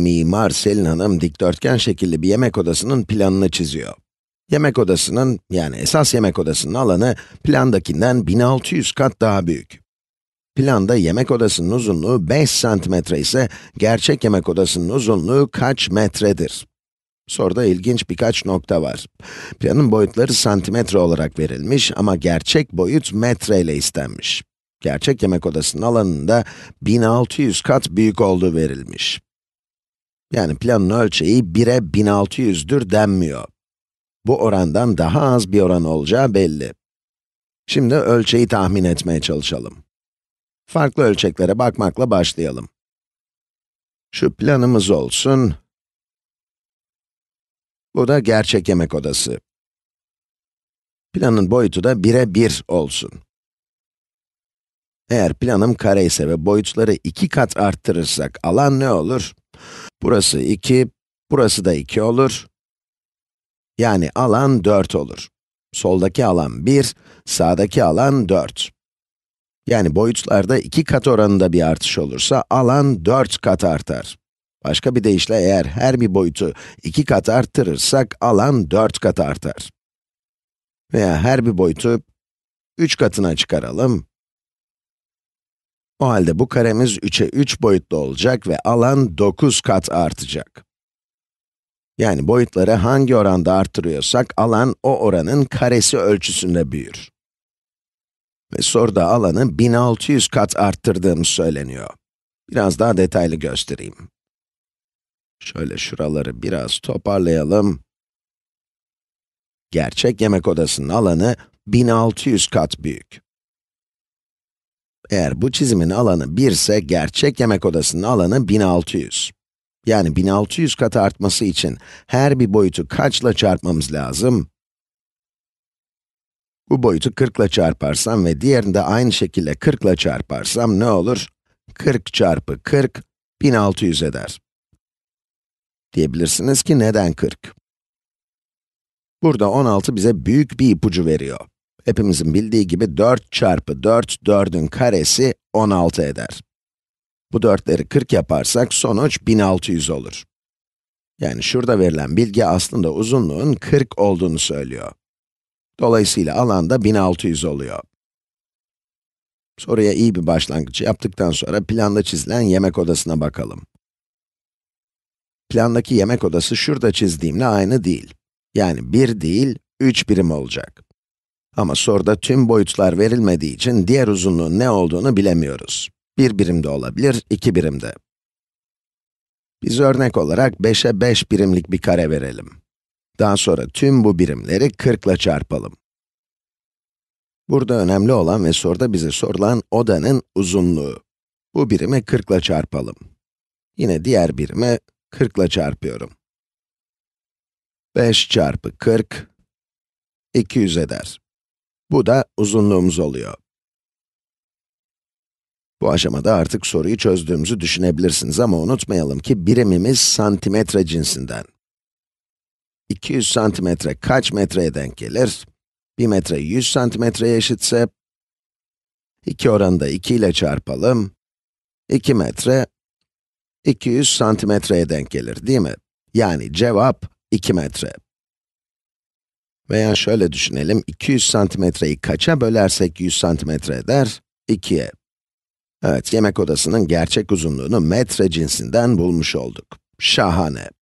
Mimar Selin Hanım dikdörtgen şekilli bir yemek odasının planını çiziyor. Yemek odasının, yani esas yemek odasının alanı plandakinden 1600 kat daha büyük. Planda yemek odasının uzunluğu 5 santimetre ise gerçek yemek odasının uzunluğu kaç metredir? Soruda ilginç birkaç nokta var. Planın boyutları santimetre olarak verilmiş ama gerçek boyut metre ile istenmiş. Gerçek yemek odasının alanında 1600 kat büyük olduğu verilmiş. Yani planın ölçeği 1'e 1600'dür denmiyor. Bu orandan daha az bir oran olacağı belli. Şimdi ölçeği tahmin etmeye çalışalım. Farklı ölçeklere bakmakla başlayalım. Şu planımız olsun. Bu da gerçek yemek odası. Planın boyutu da 1'e 1 olsun. Eğer planım kare ise ve boyutları iki kat arttırırsak alan ne olur? Burası 2, burası da 2 olur. Yani alan 4 olur. Soldaki alan 1, sağdaki alan 4. Yani boyutlarda 2 kat oranında bir artış olursa alan 4 kat artar. Başka bir deyişle eğer her bir boyutu 2 kat arttırırsak alan 4 kat artar. Veya her bir boyutu 3 katına çıkaralım. O halde bu karemiz 3'e 3 boyutlu olacak ve alan 9 kat artacak. Yani boyutları hangi oranda artırıyorsak alan o oranın karesi ölçüsünde büyür. Ve soruda alanı 1600 kat arttırdığımız söyleniyor. Biraz daha detaylı göstereyim. Şöyle şuraları biraz toparlayalım. Gerçek yemek odasının alanı 1600 kat büyük. Eğer bu çizimin alanı 1 ise gerçek yemek odasının alanı 1600. Yani 1600 kat artması için her bir boyutu kaçla çarpmamız lazım? Bu boyutu 40 ile çarparsam ve diğerini de aynı şekilde 40 ile çarparsam ne olur? 40 çarpı 40, 1600 eder. Diyebilirsiniz ki neden 40? Burada 16 bize büyük bir ipucu veriyor. Hepimizin bildiği gibi 4 çarpı 4, 4'ün karesi 16 eder. Bu 4'leri 40 yaparsak sonuç 1600 olur. Yani şurada verilen bilgi aslında uzunluğun 40 olduğunu söylüyor. Dolayısıyla alan da 1600 oluyor. Soruya iyi bir başlangıç yaptıktan sonra planda çizilen yemek odasına bakalım. Plandaki yemek odası şurada çizdiğimle aynı değil. Yani 1 değil, 3 birim olacak. Ama soruda tüm boyutlar verilmediği için diğer uzunluğun ne olduğunu bilemiyoruz. Bir birim de olabilir, iki birim de. Biz örnek olarak 5'e 5 birimlik bir kare verelim. Daha sonra tüm bu birimleri 40 ile çarpalım. Burada önemli olan ve soruda bize sorulan odanın uzunluğu. Bu birimi 40 ile çarpalım. Yine diğer birimi 40 ile çarpıyorum. 5 çarpı 40, 200 eder. Bu da uzunluğumuz oluyor. Bu aşamada artık soruyu çözdüğümüzü düşünebilirsiniz ama unutmayalım ki birimimiz santimetre cinsinden. 200 santimetre kaç metreye denk gelir? 1 metre 100 santimetreye eşitse, 2 oranında 2 ile çarpalım, 2 metre 200 santimetreye denk gelir değil mi? Yani cevap 2 metre. Veya şöyle düşünelim, 200 santimetreyi kaça bölersek 100 santimetre eder? 2'ye. Evet, yemek odasının gerçek uzunluğunu metre cinsinden bulmuş olduk. Şahane.